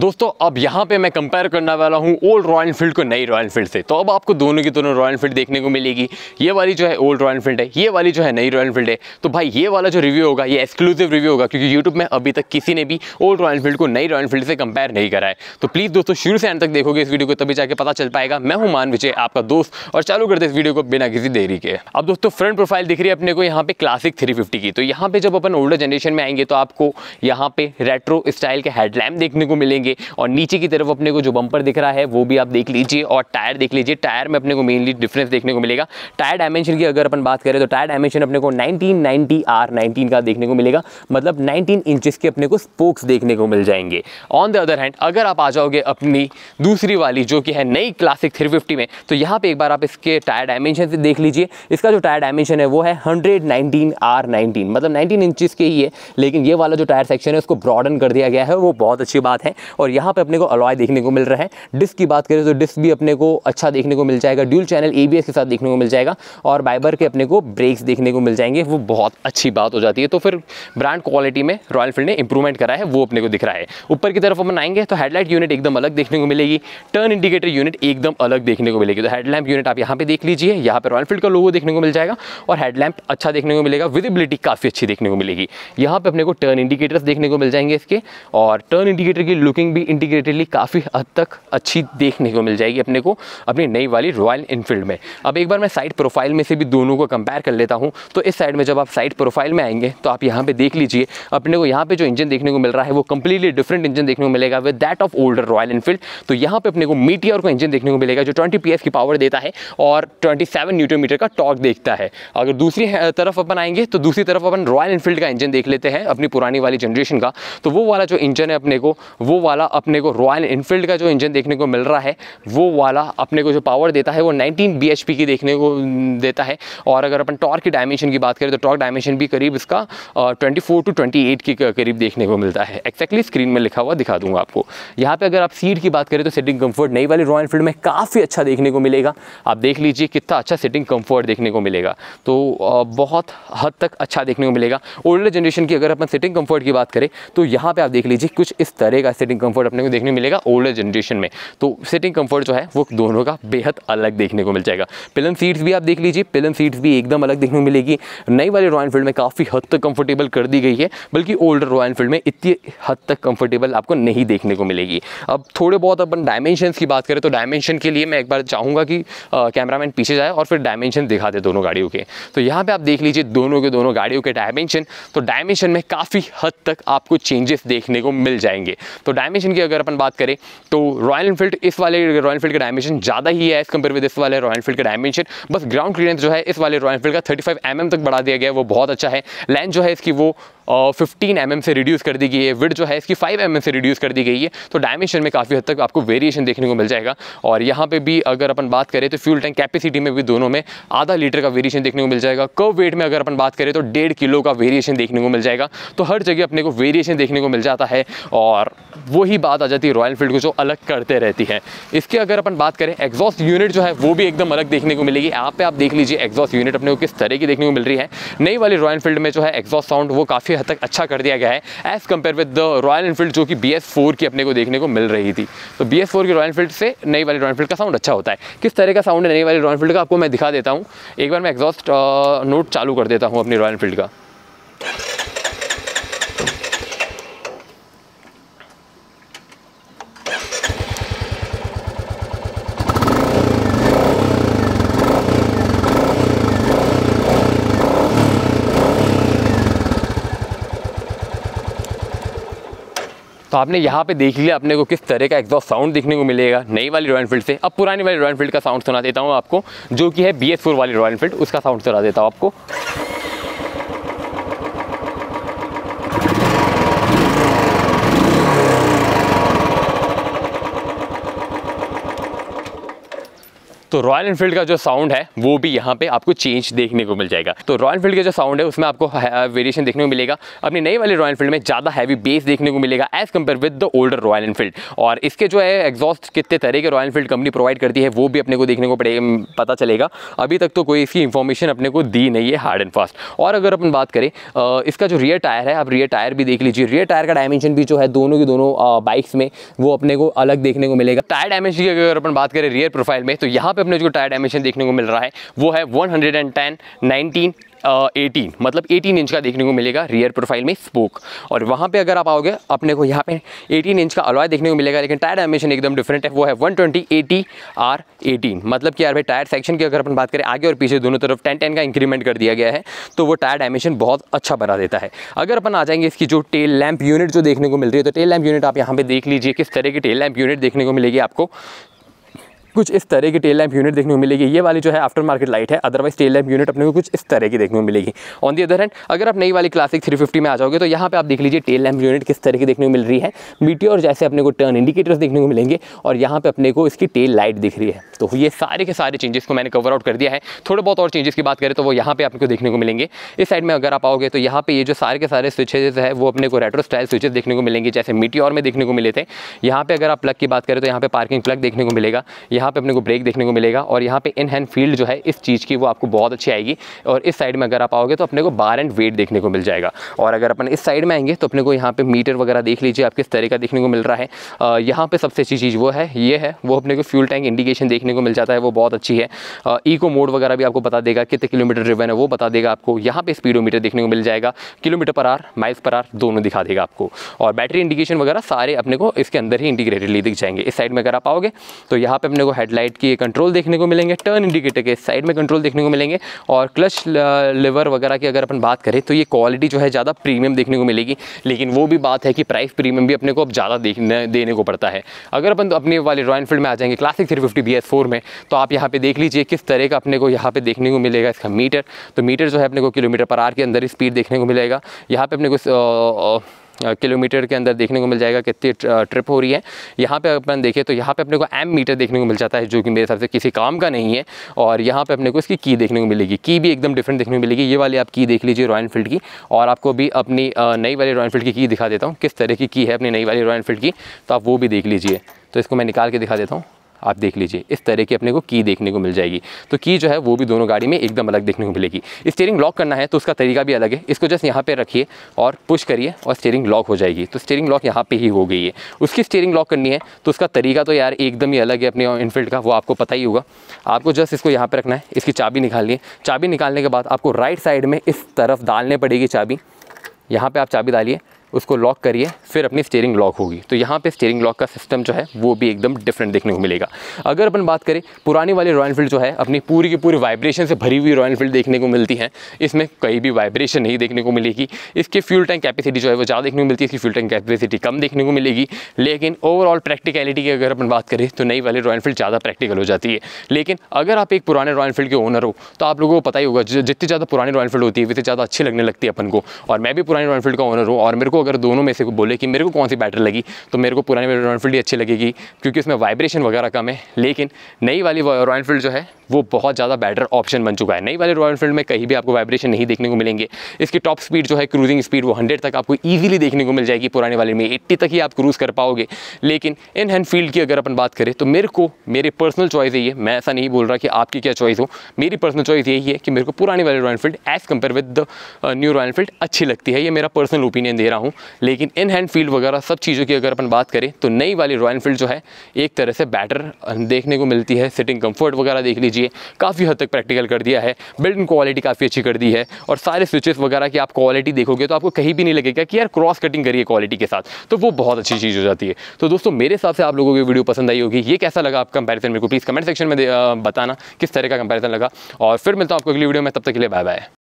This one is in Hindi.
दोस्तों अब यहाँ पे मैं कंपेयर करने वाला हूँ ओल्ड रॉयल एनफील्ड को नई रॉयल एनफील्ड से तो अब आपको दोनों की दोनों रॉयल एनफील्ड देखने को मिलेगी ये वाली जो है ओल्ड रॉयल एनफील्ड है ये वाली जो है नई रॉयल एनफील्ड है तो भाई ये वाला जो रिव्यू होगा ये एक्सक्लूसिव रिव्यू होगा क्योंकि यूट्यूब में अभी तक किसी ने भी ओल्ड रॉयल एनफील्ड को नई रॉयल एनफील्ड से कंपेयर नहीं करा है तो प्लीज़ दोस्तों शुरू से अंत तक देखोगे इस वीडियो को तभी जाकर पता चल पाएगा मैं हूँ मान विजय आपका दोस्त और चालू करते इस वीडियो को बिना किसी देरी के अब दोस्तों फ्रंट प्रोफाइल दिख रही है अपने को यहाँ पे क्लासिक थ्री की तो यहाँ पे जब अपन ओल्डर जनरेशन में आएंगे तो आपको यहाँ पे रेट्रो स्टाइल के हेडलैम्प देखने को मिलेंगे देखेंगे और नीचे की तरफ अपने को जो बंपर दिख रहा है वो भी आप देख लीजिए और टायर देख लीजिए टायर में अपने को मेनली डिफरेंस देखने को मिलेगा टायर डायमेंशन की अगर अपन बात करें तो टायर डायमेंशन अपने को नाइनटीन नाइनटी आर नाइनटीन का देखने को मिलेगा मतलब नाइनटीन इंचज़ के अपने को स्पोक्स देखने को मिल जाएंगे ऑन द अदर हैंड अगर आप आ जाओगे अपनी दूसरी वाली जो कि है नई क्लासिक थ्री में तो यहाँ पर एक बार आप इसके टायर डायमेंशन से देख लीजिए इसका जो टायर डायमेंशन है वो है हंड्रेड नाइनटीन नाइनटीन मतलब नाइनटीन इंचज़ के ही है लेकिन ये वाला जो टायर सेक्शन है उसको ब्रॉडन कर दिया गया है वो बहुत अच्छी बात है और यहाँ पर अपने को अलॉय देखने को मिल रहा है डिस्क की बात करें तो डिस्क भी अपने को अच्छा देखने को मिल जाएगा ड्यूल चैनल ए के साथ देखने को मिल जाएगा और बाइबर के अपने को ब्रेक्स देखने को मिल जाएंगे वो बहुत अच्छी बात हो जाती है तो फिर ब्रांड क्वालिटी में रॉयल फील्ड ने इंप्रूवमेंट करा है वो अपने को दिख रहा है ऊपर की तरफ अपन आएंगे तो हेडलाइट यूनिट एकदम अलग देखने को मिलेगी टर्न इंडिकेटर यूनिट एकदम अलग देखने को मिलेगी तो हेडलैम्प यूनिट आप यहाँ पे देख लीजिए यहाँ पर रॉयल फील्ड का लोगो देखने को मिल जाएगा और हेडलैम्प अच्छा देखने को मिलेगा विजिबिलिटी काफ़ी अच्छी देखने को मिलेगी यहाँ पे अपने को टर्न इंडिकेटर्स देखने को मिल जाएंगे इसके और टर्न इंडिकेटर की लुकिंग लुकिंग भी इंटीग्रेटेडली काफ़ी हद तक अच्छी देखने को मिल जाएगी अपने को अपनी नई वाली रॉयल इनफील्ड में अब एक बार मैं साइड प्रोफाइल में से भी दोनों को कंपेयर कर लेता हूँ तो इस साइड में जब आप साइड प्रोफाइल में आएंगे तो आप यहाँ पर देख लीजिए अपने को यहाँ पर जो इंजन देखने को मिल रहा है वो कंप्लीटली डिफरेंट इंजन देखने को मिलेगा with that of older Royal Enfield तो यहाँ पर अपने को मीटियर का इंजन देखने को मिलेगा जो ट्वेंटी पी की पावर देता है और ट्वेंटी सेवन न्यूटोमीटर का टॉक देखता है अगर दूसरी तरफ अपन आएंगे तो दूसरी तरफ अपन रॉयल इनफील्ड का इंजन देख लेते हैं अपनी पुरानी वाली जनरेशन का तो वो वाला जो इंजन है अपने को वो वाला वाला अपने को रॉयल इनफील्ड का जो इंजन देखने को मिल रहा है वो वाला अपने को जो पावर देता है वो 19 बी की देखने को देता है और अगर अपन टॉर्क की डायमेंशन की बात करें तो टॉर्क डायमेंशन भी करीब इसका ट्वेंटी टू ट्वेंटी के करीब देखने को मिलता है एक्जैक्टली स्क्रीन में लिखा हुआ दिखा दूंगा आपको यहाँ पर अगर आप सीट की बात करें तो सिटिंग कम्फर्ट नई वाली रॉयल इनफील्ड में काफ़ी अच्छा देखने को मिलेगा आप देख लीजिए कितना अच्छा सिटिंग कम्फर्ट देखने को मिलेगा तो बहुत हद तक अच्छा देखने को मिलेगा ओल्डर जनरेशन की अगर अपन सिटिंग कम्फर्ट की बात करें तो यहाँ पर आप देख लीजिए कुछ इस तरह का सिटिंग कंफर्ट अपने को देखने मिलेगा ओल्डर जनरेशन में तो सिटिंग कंफर्ट जो है वो दोनों का बेहद अलग देखने को मिल जाएगा पिलन सीट्स भी आप देख लीजिए पिलन सीट्स भी एकदम अलग देखने को मिलेगी नई वाली रॉयल फील्ड में काफ़ी हद तक कंफर्टेबल कर दी गई है बल्कि ओल्डर रॉयल फील्ड में इतनी हद तक कंफर्टेबल आपको नहीं देखने को मिलेगी अब थोड़े बहुत अपन डायमेंशन की बात करें तो डायमेंशन के लिए मैं एक बार चाहूँगा कि कैमरामैन पीछे जाए और फिर डायमेंशन दिखा दे दोनों गाड़ियों के तो यहाँ पे आप देख लीजिए दोनों के दोनों गाड़ियों के डायमेंशन तो डायमेंशन में काफ़ी हद तक आपको चेंजेस देखने को मिल जाएंगे तो डायमेंशन की अगर अपन बात करें तो रॉयल इनफील्ड इस वाले रॉयल फील्ड का डायमेंशन ज़्यादा ही है एज कम्पेयर विद इस वाले रॉयल फील्ड का डायमेंशन बस ग्राउंड क्लियरेंस जो है इस वाले रॉयल फील्ड का थर्टी फाइव mm तक बढ़ा दिया गया है वो बहुत अच्छा है लेंथ जो है इसकी वो और फिफ़्टीन एम mm से रिड्यूस कर दी गई है विड जो है इसकी फाइव एम mm से रिड्यूस कर दी गई है तो डायमेंशन में काफ़ी हद तक आपको वेरिएशन देखने को मिल जाएगा और यहाँ पे भी अगर अपन बात करें तो फ्यूल टैंक कैपेसिटी में भी दोनों में आधा लीटर का वेरिएशन देखने को मिल जाएगा कव वेट में अगर अपन बात करें तो डेढ़ किलो का वेरिएशन देखने को मिल जाएगा तो हर जगह अपने को वेरिएशन देखने को मिल जाता है और वही बात आ जाती है रॉयल फील्ड को जो अलग करते रहती है इसके अगर अपन बात करें एग्जॉस्ट यूनिट जो है वो भी एकदम अलग देखने को मिलेगी यहाँ पर आप देख लीजिए एग्जॉस्ट यूनिट अपने को किस तरह की देखने को मिल रही है नई वाली रॉयल फील्ड में जो है एग्जॉस्ट साउंड वो काफ़ी हद तक अच्छा कर दिया गया है as compare with the Royal Enfield जो कि बी एस फोर की अपने को देखने को मिल रही थी तो बी एस फोर की रॉयल इनफील्ड से नई वाली रॉयल फील्ड का साउंड अच्छा होता है किस तरह का साउंड है नई वाली रॉयल फील्ड का आपको मैं दिखा देता हूँ एक बार मैं एग्जॉस्ट नोट चालू कर देता हूँ अपनी रॉयल फील्ड का तो आपने यहाँ पे देख लिया अपने को किस तरह का एग्जॉस्ट साउंड देखने को मिलेगा नई वाली रॉयल फील्ड से अब पुरानी वाली रॉयल फील्ड का साउंड सुना देता हूँ आपको जो कि है बी वाली रॉयल फील्ड उसका साउंड सुना देता हूँ आपको तो रॉयल इनफील्ड का जो साउंड है वो भी यहाँ पे आपको चेंज देखने को मिल जाएगा तो रॉयल इनफील्ड का जो साउंड है उसमें आपको वेरिएशन देखने को मिलेगा अपनी नई वाली रॉयल इनफील्ड में ज़्यादा हैवी बेस देखने को मिलेगा as compare with the older Royal Enfield और इसके जो है एग्जॉस्ट कितने तरह के रॉयल इनफील्ड कंपनी प्रोवाइड करती है वो भी अपने को देखने को पड़ेगा पता चलेगा अभी तक तो कोई इसकी इन्फॉर्मेशन अपने को दी नहीं है हार्ड एंड फास्ट और अगर अपन बात करें इसका जो रियर टायर है आप रियर टायर भी देख लीजिए रियर टायर का डायमेंशन भी जो है दोनों के दोनों बाइक्स में वो अपने को अलग देखने को मिलेगा टायर डायमेंशन की अगर अपन बात करें रियर प्रोफाइल में तो यहाँ पर पे अपने जो टायर डायमेंशन देखने को मिल रहा है वो है 110 19 एटीन uh, मतलब एटीन इंच का देखने को मिलेगा रियर प्रोफाइल में स्पोक और वहाँ पे अगर आप आओगे अपने को यहाँ पे एटीन इंच का अलॉय देखने को मिलेगा लेकिन टायर डायमेंशन एकदम डिफरेंट है वो है one twenty eighty or eighteen मतलब कि यार भाई टायर सेक्शन की अगर अपन बात करें आगे और पीछे दोनों तरफ टेन टेन का इंक्रीमेंट कर दिया गया है तो वो टायर डायमेंशन बहुत अच्छा बना देता है अगर अपन आ जाएंगे इसकी जो टेल लैम्प यूनिट जो देखने को मिल रही है तो टेल लैम्प यूनिट आप यहाँ पर देख लीजिए किस तरह की टेल लैम्प यूनिट देखने को मिलेगी आपको कुछ इस तरह की टेल लैम्प यूनिट देखने को मिलेगी ये वाली जो है आफ्टर मार्केट लाइट है अदरवाइज टेल लैम्प यूनिट अपने को कुछ इस तरह की देखने को मिलेगी ऑन दी अदर हैंड अगर आप नई वाली क्लासिक 350 में आ जाओगे तो यहाँ पे आप देख लीजिए टेल लैम्प यूनिट किस तरह की देखने को मिल रही है मीटियोर जैसे अपने को टर्न इंडिकेटर्स देखने को मिलेंगे और यहाँ पर अपने को इसकी टेल लाइट दिख रही है तो ये सारे के सारे चेंजेस को मैंने कवर आउट कर दिया है थोड़े बहुत और चेंजेस की बात करें तो वो यहाँ पे आपको देखने को मिलेंगे इस साइड में अगर आप आओगे तो यहाँ पे ये जो सारे के सारे स्विचेज है वो अपने को रेट्रो स्टाइल स्विचेज देखने को मिलेंगे जैसे मीटी में देखने को मिले थे यहाँ पे अगर आप प्लग की बात करें तो यहाँ पर पार्किंग प्लग देखने को मिलेगा यहाँ पे अपने को ब्रेक देखने को मिलेगा और यहाँ पे इन हैंड फील्ड जो है इस चीज़ की वो आपको बहुत अच्छी आएगी और इस साइड में अगर आप आओगे तो अपने को बार एंड वेट देखने को मिल जाएगा और अगर अपन इस साइड में आएंगे तो अपने को यहाँ पर मीटर वगैरह देख लीजिए आप किस तरह का देखने को मिल रहा है यहाँ पर सबसे अच्छी चीज़ वो है ये है वो अपने को फ्यूल टैंक इंडिकेशन देखने को मिल जाता है वो बहुत अच्छी है ईको मोड वगैरह भी आपको बता देगा कितने किलोमीटर रिवन है वो बता देगा आपको यहाँ पर स्पीडो देखने को मिल जाएगा किलोमीटर पर आर माइल्स पर आर दोनों दिखा देगा आपको और बैटरी इंडिकेशन वगैरह सारे अपने को इसके अंदर ही इंटीग्रेटेडली दिख जाएंगे इस साइड में अगर आप आओगे तो यहाँ पे अपने को हेडलाइट की कंट्रोल देखने को मिलेंगे टर्न इंडिकेटर के साइड में कंट्रोल देखने को मिलेंगे और क्लच लिवर uh, वगैरह की अगर अपन बात करें तो ये क्वालिटी जो है ज़्यादा प्रीमियम देखने को मिलेगी लेकिन वो भी बात है कि प्राइस प्रीमियम भी अपने को अब ज़्यादा देखने देने को पड़ता है अगर अपन तो अपने वाले रॉयल फील्ड में आ जाएंगे classic three fifty B S four में तो आप यहाँ पर देख लीजिए किस तरह का अपने को यहाँ पे देखने को मिलेगा इसका मीटर तो मीटर जो है अपने को किलोमीटर पर आर के अंदर स्पीड देखने को मिलेगा यहाँ पर अपने को uh, uh, किलोमीटर के अंदर देखने को मिल जाएगा कितनी ट्रिप हो रही है यहाँ पे अपन देखें तो यहाँ पे अपने को एम मीटर देखने को मिल जाता है जो कि मेरे हिसाब से किसी काम का नहीं है और यहाँ पे अपने को इसकी की देखने को मिलेगी की भी एकदम डिफरेंट देखने को मिलेगी ये वाली आप की देख लीजिए रॉयल फील्ड की और आपको भी अपनी नई वाली रॉयल फील्ड की की दिखा देता हूँ किस तरह की की है अपनी नई वाली रॉयल फील्ड की तो आप वो भी देख लीजिए तो इसको मैं निकाल के दिखा देता हूँ आप देख लीजिए इस तरह की अपने को की देखने को मिल जाएगी तो की जो है वो भी दोनों गाड़ी में एकदम अलग देखने को मिलेगी स्टेयरिंग लॉक करना है तो उसका तरीका भी अलग है इसको जस्ट यहाँ पर रखिए और पुश करिए और स्टेयरिंग लॉक हो जाएगी तो स्टेयरिंग लॉक यहाँ पर ही हो गई है उसकी स्टेयरिंग लॉक करनी है तो उसका तरीका तो यार एकदम ही अलग है अपने इनफील्ड का वो आपको पता ही होगा आपको जस्ट इसको यहाँ पर रखना है इसकी चाबी निकालनी है चाबी निकालने के बाद आपको राइट साइड में इस तरफ डालने पड़ेगी चाबी यहाँ पे आप चाबी डालिए उसको लॉक करिए फिर अपनी स्टेयरिंग लॉक होगी तो यहाँ पे स्टेयरिंग लॉक का सिस्टम जो है वो भी एकदम डिफरेंट देखने को मिलेगा अगर अपन बात करें पुरानी वाली रॉयल फील्ड जो है अपनी पूरी की पूरी वाइब्रेशन से भरी हुई रॉयल फील्ड देखने को मिलती है इसमें कहीं भी वाइब्रेशन नहीं देखने को मिलेगी इसकी फ्यूल टैंक कैपेसिटी जो है वो ज़्यादा देखने को मिलती है इसकी फ्यूल टैंक कैपेसिटी कम देखने को मिलेगी लेकिन ओवरऑल प्रैक्टिकलिटी की अगर अपन बात करें तो नई वाली रॉयल फील्ड ज़्यादा प्रैक्टिकल हो जाती है लेकिन अगर आप एक पुराने रॉयल फील्ड के ओनर हो तो आप लोगों को पता ही होगा जितनी ज़्यादा पुरानी रॉयल फील्ड होती है उतनी ज़्यादा अच्छी लगने लगती है अपन को और मैं भी पुरानी रॉयल फील्ड का ओनर हूँ और मेरे को अगर दोनों में से बोले कि मेरे को कौन सी बैटरी लगी तो मेरे को पुरानी रॉयल फील्ड ही अच्छी लगेगी क्योंकि उसमें वाइब्रेशन वगैरह कम है लेकिन नई वाली रॉयल जो है वो बहुत ज़्यादा बेटर ऑप्शन बन चुका है नई वाले रॉयल फील्ड में कहीं भी आपको वाइब्रेशन नहीं देखने को मिलेंगे इसकी टॉप स्पीड जो है क्रूजिंग स्पीड वो हंड्रेड तक आपको ईजिली देखने को मिल जाएगी पुराने वाले में एट्टी तक ही आप क्रूज़ कर पाओगे लेकिन इन हैंडफील्ड की अगर अपन बात करें तो मेरे को मेरे पर्सनल चॉइस यही है मैं ऐसा नहीं बोल रहा कि आपकी क्या चॉइस हो मेरी पर्सनल चॉइस यही है कि मेरे को पुरानी वाली Royal Enfield as compare with new Royal Enfield अच्छी लगती है ये मेरा पर्सनल ओपिनियन दे रहा हूँ हूँ लेकिन इन हैंड फील्ड वगैरह सब चीज़ों की अगर अपन बात करें तो नई वाली रॉयल फील्ड जो है एक तरह से बैटर देखने को मिलती है सिटिंग कम्फर्ट वगैरह देख लीजिए काफ़ी हद तक प्रैक्टिकल कर दिया है बिल्ड इन क्वालिटी काफ़ी अच्छी कर दी है और सारे स्विचेस वगैरह की आप क्वालिटी देखोगे तो आपको कहीं भी नहीं लगेगा कि यार क्रॉस कटिंग करिए क्वालिटी के साथ तो वो बहुत अच्छी चीज़ हो जाती है तो दोस्तों मेरे हिसाब से आप लोगों की वीडियो पसंद आई होगी ये कैसा लगा आप कंपेरिजन मेरे को प्लीज़ कमेंट सेक्शन में बताना किस तरह का कंपेरिजन लगा और फिर मिलता हूँ आपको अगली वीडियो में तब तक के लिए बाय बाय